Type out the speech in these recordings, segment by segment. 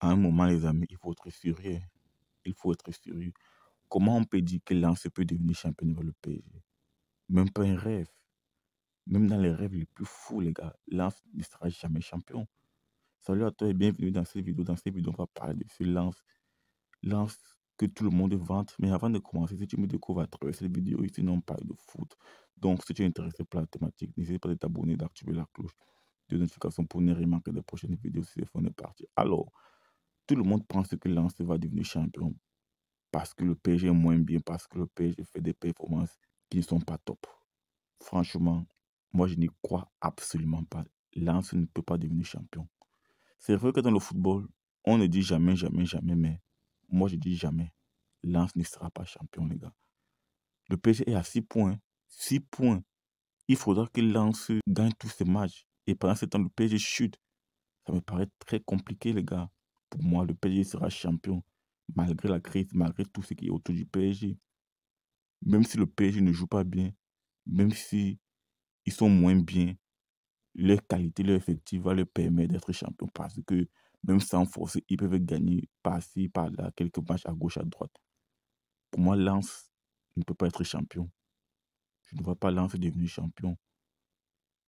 À un moment, les amis, il faut être furieux. Il faut être furieux. Comment on peut dire que Lance peut devenir champion de le PSG Même pas un rêve. Même dans les rêves les plus fous, les gars, Lance ne sera jamais champion. Salut à toi et bienvenue dans cette vidéo. Dans cette vidéo, on va parler de ce Lance, Lance que tout le monde vante. Mais avant de commencer, si tu me découvres à travers cette vidéo, ici, on parle de foot. Donc, si tu es intéressé par la thématique, n'hésite pas à t'abonner, d'activer la cloche de notification pour ne rien manquer des prochaines vidéos si c'est fun de partir, Alors, tout le monde pense que Lance va devenir champion parce que le PSG est moins bien, parce que le PSG fait des performances qui ne sont pas top. Franchement, moi je n'y crois absolument pas. Lance ne peut pas devenir champion. C'est vrai que dans le football, on ne dit jamais, jamais, jamais, mais moi je dis jamais. Lance ne sera pas champion, les gars. Le PSG est à 6 points. 6 points. Il faudra que Lance gagne tous ses matchs. Et pendant ce temps, le PSG chute. Ça me paraît très compliqué, les gars. Pour moi, le PSG sera champion malgré la crise, malgré tout ce qui est autour du PSG. Même si le PSG ne joue pas bien, même si ils sont moins bien, leur qualité, leur effectif va leur permettre d'être champion parce que même sans forcer, ils peuvent gagner par-ci, par-là, quelques matchs à gauche, à droite. Pour moi, Lance ne peut pas être champion. Je ne vois pas Lance devenir champion.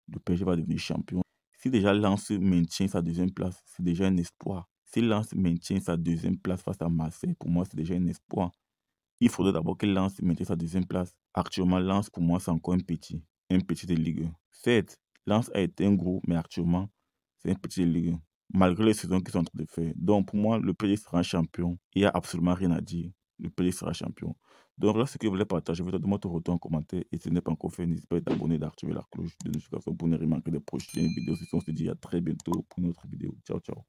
Le PSG va devenir champion. Si déjà Lance maintient sa deuxième place, c'est déjà un espoir. Si Lens maintient sa deuxième place face à Marseille, pour moi, c'est déjà un espoir. Il faudrait d'abord que Lens maintienne sa deuxième place. Actuellement, Lens, pour moi, c'est encore un petit. Un petit de Ligue 1. Certes, Lens a été un gros, mais actuellement, c'est un petit de Ligue Malgré les saisons qu'ils sont en train de faire. Donc, pour moi, le PSG sera un champion. Il n'y a absolument rien à dire. Le PSG sera champion. Donc, là, ce que je voulais partager. Vous demande ton retour en commentaire. Et si ce n'est pas encore fait, n'hésitez pas à t'abonner, d'activer la cloche de notification pour ne rien manquer des prochaines vidéos. Si on se dit à très bientôt pour une autre vidéo. Ciao, ciao.